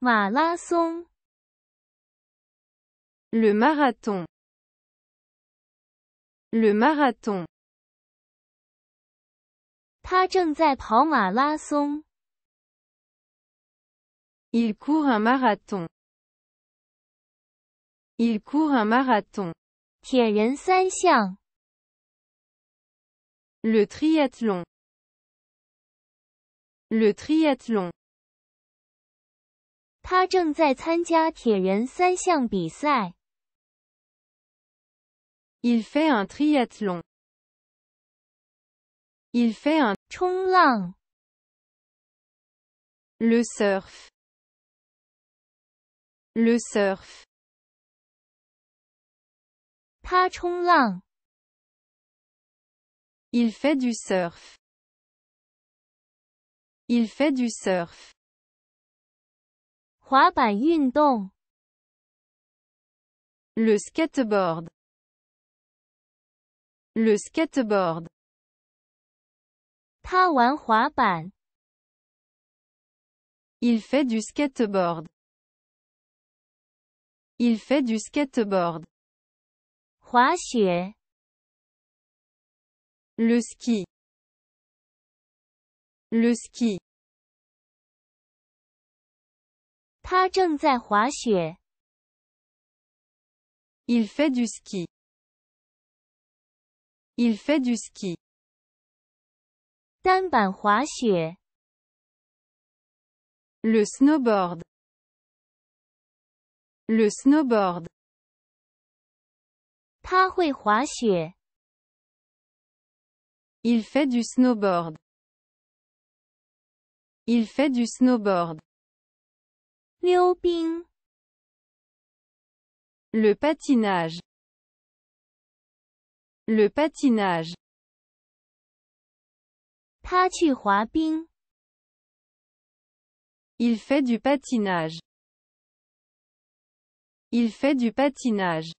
Le marathon, le marathon. Il court un marathon. Il court un marathon. Le triathlon. Le triathlon. 他正在参加铁人三项比赛。Il fait un triathlon. Il fait un 冲浪。Le surf. Le surf. 他冲浪。Il fait du surf. Il fait du surf. Le skateboard, le skateboard. Il fait du skateboard. Il fait du skateboard. Le ski. Le ski. Il fait du ski. Il fait du ski. Le snowboard. Le snowboard. Il fait du snowboard. Il fait du snowboard. Le patinage. Le patinage. 他去滑冰. Il fait du patinage. Il fait du patinage.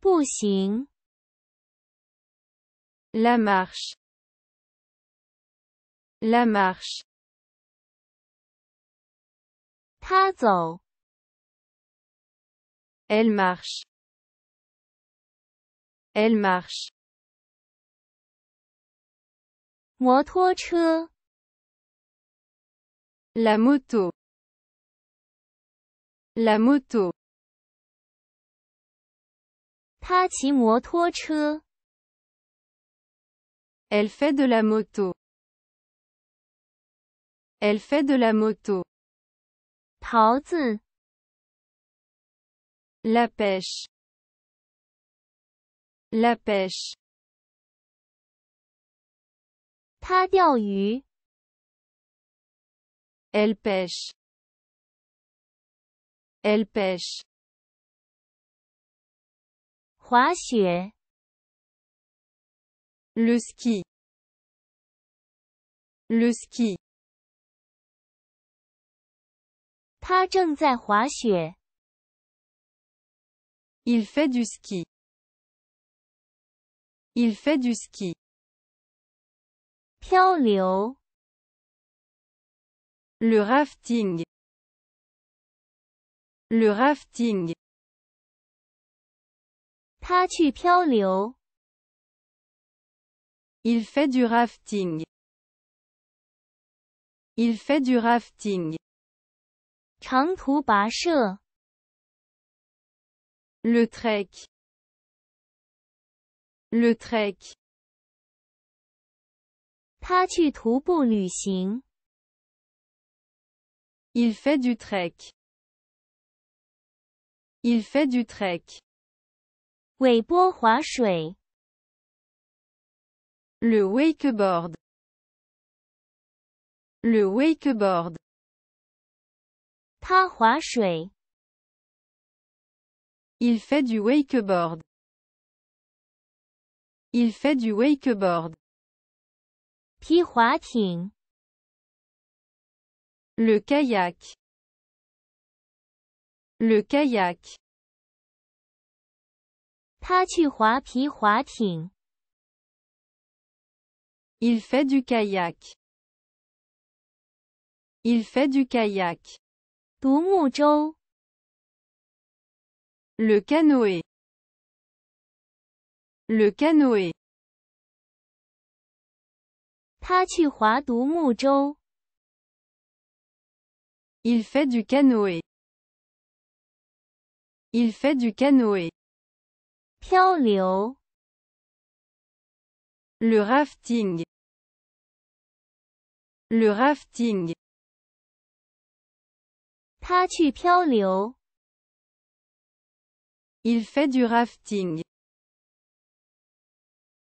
不行. La marche. La marche. Elle marche. Elle marche. La moto. La moto. Elle fait de la moto. Elle fait de la moto. La pêche. La pêche. Elle pêche. Elle pêche. Le ski. Le ski. Il fait du ski. Il fait du ski. Le rafting. Le rafting. Il fait du rafting. Il fait du rafting. Le trek. Le trek. Il fait du trek. Il fait du trek. Le wakeboard. Le wakeboard. Il fait du wakeboard. Il fait du wakeboard. 皮划艇. Le kayak. Le kayak. 他去划皮划艇. Il fait du kayak. Il fait du kayak le canoë. Le canoë. Il fait du canoë. Il fait du canoë. Le rafting. Le rafting. Il fait du rafting.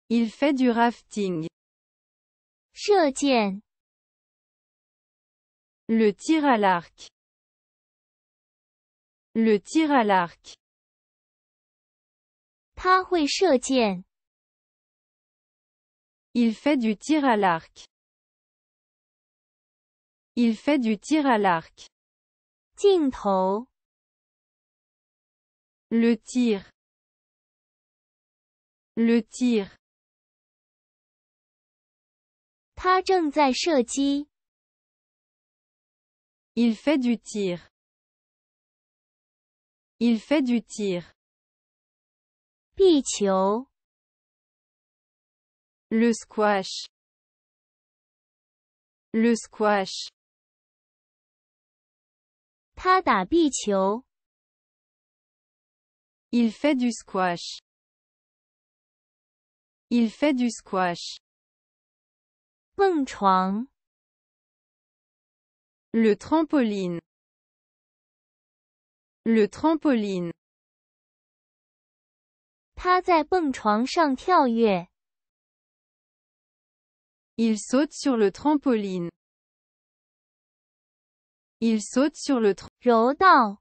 Il fait du rafting. Le tir à l'arc. Le tir à l'arc. Il fait du tir à l'arc. Il fait du tir à l'arc. Le tir, le tir. Il fait du tir, il fait du tir. Le squash, le squash。他打壁球。Il fait du squash. Il fait du squash. 蹦床。Le trampoline. Le trampoline. 他在蹦床上跳跃。Il saute sur le trampoline. Il saute sur le tronc.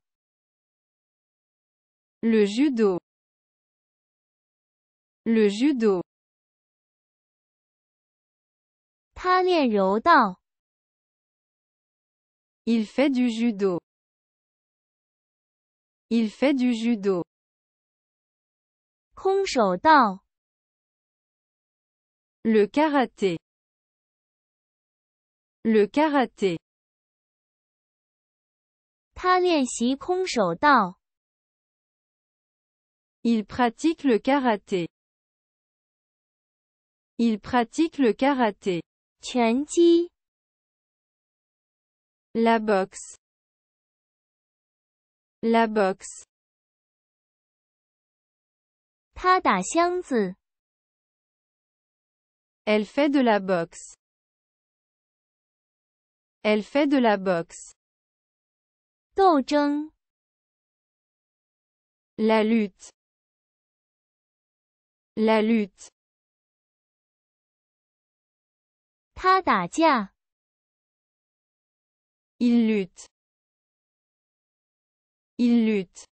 Le judo. Le judo. Il fait du judo. Il fait du judo. Le karaté. Le karaté. Il pratique le karaté. Il pratique le karaté. La boxe. La boxe. Elle fait de la boxe. Elle fait de la boxe. 斗争，la lutte，la lutte，他打架，il lutte，il lutte。